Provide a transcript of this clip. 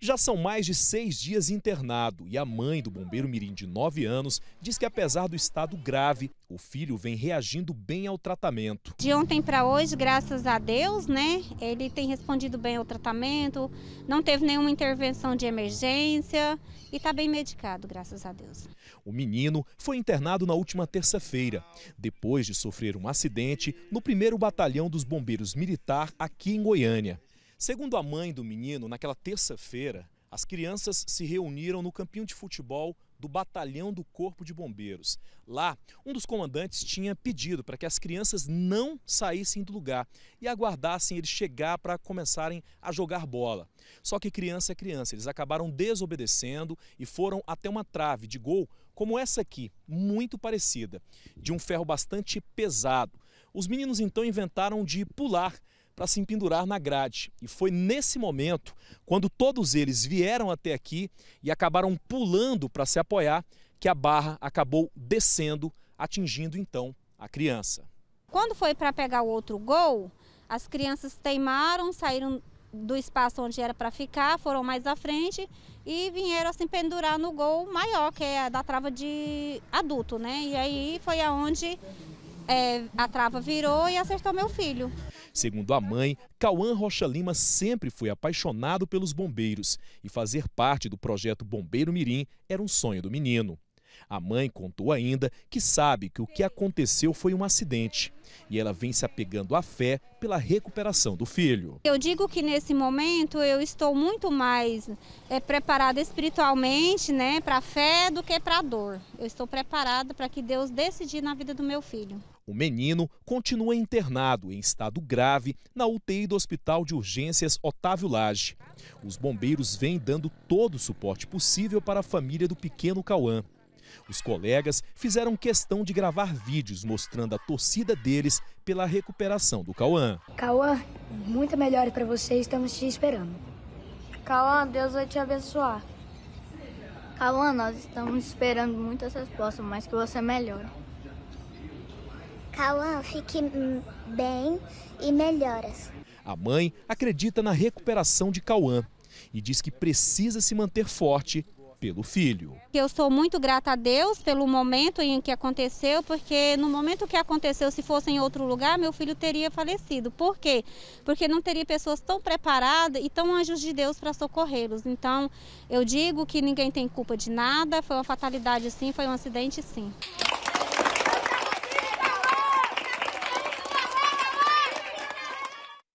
Já são mais de seis dias internado e a mãe do bombeiro Mirim, de 9 anos, diz que apesar do estado grave, o filho vem reagindo bem ao tratamento. De ontem para hoje, graças a Deus, né? Ele tem respondido bem ao tratamento, não teve nenhuma intervenção de emergência e está bem medicado, graças a Deus. O menino foi internado na última terça-feira, depois de sofrer um acidente no primeiro batalhão dos bombeiros militar aqui em Goiânia. Segundo a mãe do menino, naquela terça-feira, as crianças se reuniram no campinho de futebol do Batalhão do Corpo de Bombeiros. Lá, um dos comandantes tinha pedido para que as crianças não saíssem do lugar e aguardassem ele chegar para começarem a jogar bola. Só que criança é criança, eles acabaram desobedecendo e foram até uma trave de gol como essa aqui, muito parecida, de um ferro bastante pesado. Os meninos então inventaram de pular para se pendurar na grade. E foi nesse momento, quando todos eles vieram até aqui e acabaram pulando para se apoiar, que a barra acabou descendo, atingindo então a criança. Quando foi para pegar o outro gol, as crianças teimaram, saíram do espaço onde era para ficar, foram mais à frente e vieram assim pendurar no gol maior, que é da trava de adulto, né? E aí foi aonde é, a trava virou e acertou meu filho. Segundo a mãe, Cauã Rocha Lima sempre foi apaixonado pelos bombeiros e fazer parte do projeto Bombeiro Mirim era um sonho do menino. A mãe contou ainda que sabe que o que aconteceu foi um acidente e ela vem se apegando à fé pela recuperação do filho. Eu digo que nesse momento eu estou muito mais é, preparada espiritualmente né, para a fé do que para a dor. Eu estou preparada para que Deus decidir na vida do meu filho. O menino continua internado em estado grave na UTI do Hospital de Urgências Otávio Lage. Os bombeiros vêm dando todo o suporte possível para a família do pequeno Cauã. Os colegas fizeram questão de gravar vídeos mostrando a torcida deles pela recuperação do Cauã. Cauã, muita melhora para você, estamos te esperando. Cauã, Deus vai te abençoar. Cauã, nós estamos esperando muitas respostas, mas que você melhore. Cauã fique bem e melhoras. A mãe acredita na recuperação de Cauã e diz que precisa se manter forte pelo filho. Eu sou muito grata a Deus pelo momento em que aconteceu, porque no momento que aconteceu, se fosse em outro lugar, meu filho teria falecido. Por quê? Porque não teria pessoas tão preparadas e tão anjos de Deus para socorrê-los. Então, eu digo que ninguém tem culpa de nada, foi uma fatalidade sim, foi um acidente sim.